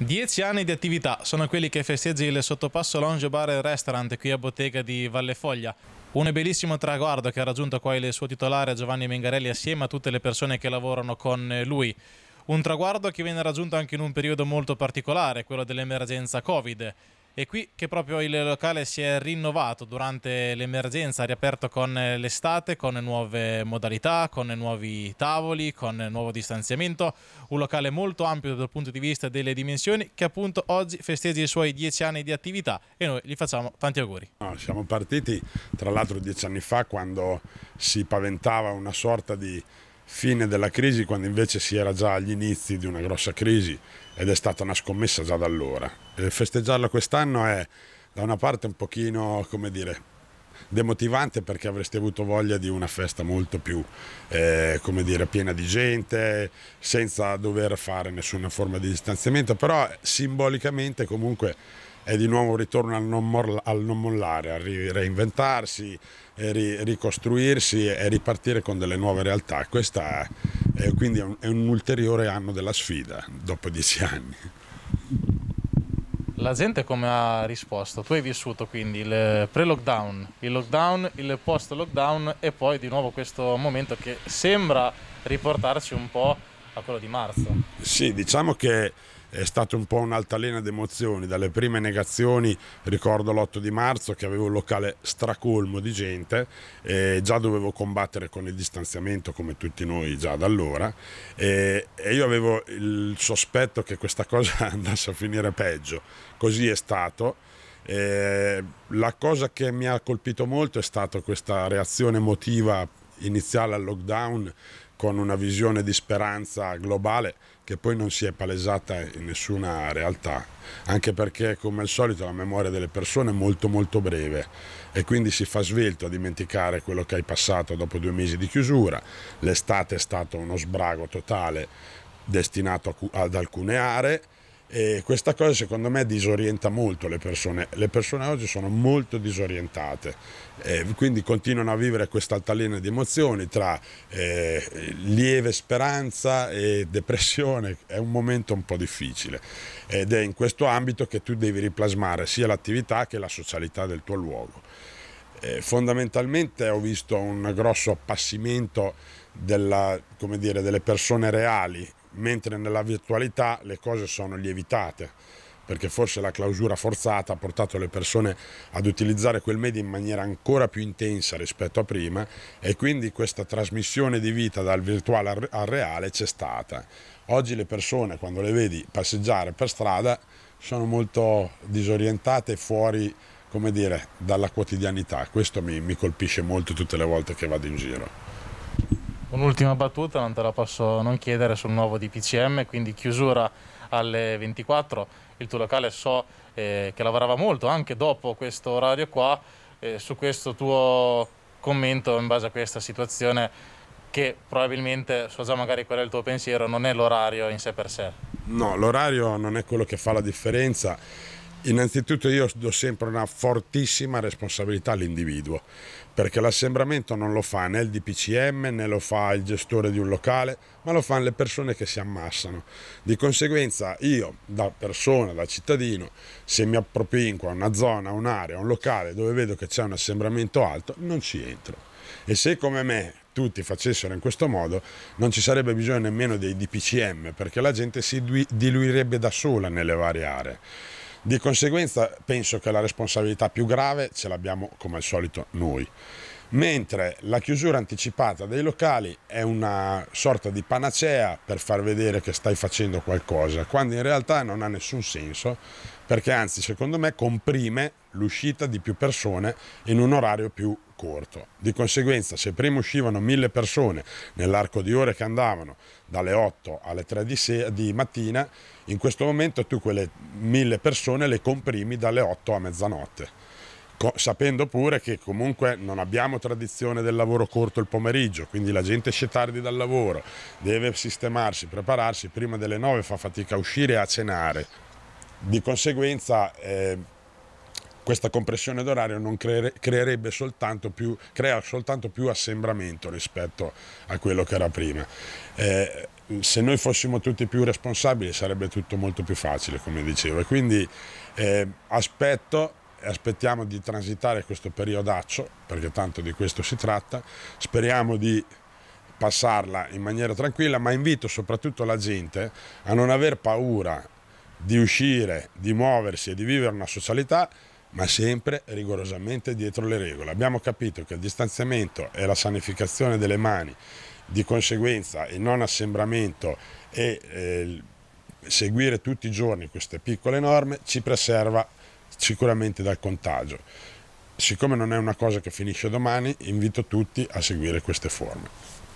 Dieci anni di attività sono quelli che festeggi il sottopasso Lounge Bar e Restaurant qui a Bottega di Valle Foglia. Un bellissimo traguardo che ha raggiunto qua il suo titolare Giovanni Mengarelli assieme a tutte le persone che lavorano con lui. Un traguardo che viene raggiunto anche in un periodo molto particolare, quello dell'emergenza Covid. E qui che proprio il locale si è rinnovato durante l'emergenza, riaperto con l'estate, con nuove modalità, con nuovi tavoli, con nuovo distanziamento. Un locale molto ampio dal punto di vista delle dimensioni che appunto oggi festeggia i suoi dieci anni di attività e noi gli facciamo tanti auguri. No, siamo partiti tra l'altro dieci anni fa quando si paventava una sorta di fine della crisi quando invece si era già agli inizi di una grossa crisi ed è stata una scommessa già da allora eh, festeggiarlo quest'anno è da una parte un pochino, come dire, demotivante perché avresti avuto voglia di una festa molto più eh, come dire, piena di gente, senza dover fare nessuna forma di distanziamento, però simbolicamente comunque è di nuovo un ritorno al non, al non mollare, a ri reinventarsi, ri ricostruirsi e ripartire con delle nuove realtà. Questo è, quindi un, è un ulteriore anno della sfida dopo dieci anni. La gente come ha risposto? Tu hai vissuto quindi il pre-lockdown, il lockdown, il post-lockdown e poi di nuovo questo momento che sembra riportarci un po' a quello di marzo. Sì, diciamo che è stato un po' un'altalena di emozioni, dalle prime negazioni ricordo l'8 di marzo che avevo un locale stracolmo di gente, eh, già dovevo combattere con il distanziamento come tutti noi già da allora eh, e io avevo il sospetto che questa cosa andasse a finire peggio, così è stato. Eh, la cosa che mi ha colpito molto è stata questa reazione emotiva iniziale al lockdown con una visione di speranza globale che poi non si è palesata in nessuna realtà, anche perché come al solito la memoria delle persone è molto molto breve e quindi si fa svelto a dimenticare quello che hai passato dopo due mesi di chiusura, l'estate è stato uno sbrago totale destinato ad alcune aree, e questa cosa secondo me disorienta molto le persone. Le persone oggi sono molto disorientate, eh, quindi continuano a vivere questa altalena di emozioni tra eh, lieve speranza e depressione. È un momento un po' difficile ed è in questo ambito che tu devi riplasmare sia l'attività che la socialità del tuo luogo. Eh, fondamentalmente ho visto un grosso appassimento della, dire, delle persone reali mentre nella virtualità le cose sono lievitate, perché forse la clausura forzata ha portato le persone ad utilizzare quel media in maniera ancora più intensa rispetto a prima e quindi questa trasmissione di vita dal virtuale al reale c'è stata. Oggi le persone quando le vedi passeggiare per strada sono molto disorientate e fuori come dire, dalla quotidianità. Questo mi, mi colpisce molto tutte le volte che vado in giro. Un'ultima battuta, non te la posso non chiedere sul nuovo DPCM, quindi chiusura alle 24. Il tuo locale so eh, che lavorava molto anche dopo questo orario qua. Eh, su questo tuo commento in base a questa situazione che probabilmente, so già magari qual è il tuo pensiero, non è l'orario in sé per sé. No, l'orario non è quello che fa la differenza Innanzitutto io do sempre una fortissima responsabilità all'individuo, perché l'assembramento non lo fa né il DPCM né lo fa il gestore di un locale, ma lo fanno le persone che si ammassano. Di conseguenza io da persona, da cittadino, se mi appropinco a una zona, un'area, un locale dove vedo che c'è un assembramento alto, non ci entro. E se come me tutti facessero in questo modo non ci sarebbe bisogno nemmeno dei DPCM perché la gente si diluirebbe da sola nelle varie aree. Di conseguenza penso che la responsabilità più grave ce l'abbiamo come al solito noi mentre la chiusura anticipata dei locali è una sorta di panacea per far vedere che stai facendo qualcosa, quando in realtà non ha nessun senso, perché anzi secondo me comprime l'uscita di più persone in un orario più corto. Di conseguenza se prima uscivano mille persone nell'arco di ore che andavano dalle 8 alle 3 di, di mattina, in questo momento tu quelle mille persone le comprimi dalle 8 a mezzanotte sapendo pure che comunque non abbiamo tradizione del lavoro corto il pomeriggio, quindi la gente esce tardi dal lavoro, deve sistemarsi, prepararsi, prima delle nove fa fatica a uscire e a cenare. Di conseguenza eh, questa compressione d'orario non creere, creerebbe soltanto più, crea soltanto più assembramento rispetto a quello che era prima. Eh, se noi fossimo tutti più responsabili sarebbe tutto molto più facile, come dicevo. E Quindi eh, aspetto aspettiamo di transitare questo periodaccio, perché tanto di questo si tratta, speriamo di passarla in maniera tranquilla, ma invito soprattutto la gente a non aver paura di uscire, di muoversi e di vivere una socialità, ma sempre rigorosamente dietro le regole. Abbiamo capito che il distanziamento e la sanificazione delle mani, di conseguenza il non assembramento e eh, seguire tutti i giorni queste piccole norme ci preserva sicuramente dal contagio. Siccome non è una cosa che finisce domani, invito tutti a seguire queste forme.